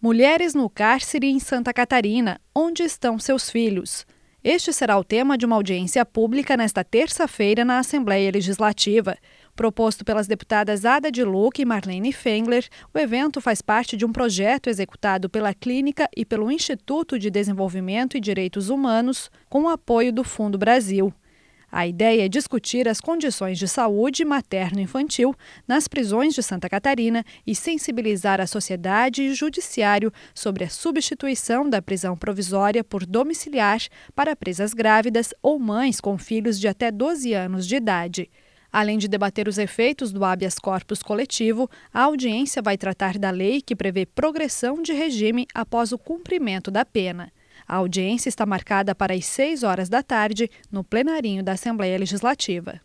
Mulheres no cárcere em Santa Catarina, onde estão seus filhos? Este será o tema de uma audiência pública nesta terça-feira na Assembleia Legislativa. Proposto pelas deputadas Ada de Luque e Marlene Fengler, o evento faz parte de um projeto executado pela Clínica e pelo Instituto de Desenvolvimento e Direitos Humanos, com o apoio do Fundo Brasil. A ideia é discutir as condições de saúde materno-infantil nas prisões de Santa Catarina e sensibilizar a sociedade e o judiciário sobre a substituição da prisão provisória por domiciliar para presas grávidas ou mães com filhos de até 12 anos de idade. Além de debater os efeitos do habeas corpus coletivo, a audiência vai tratar da lei que prevê progressão de regime após o cumprimento da pena. A audiência está marcada para as 6 horas da tarde no plenarinho da Assembleia Legislativa.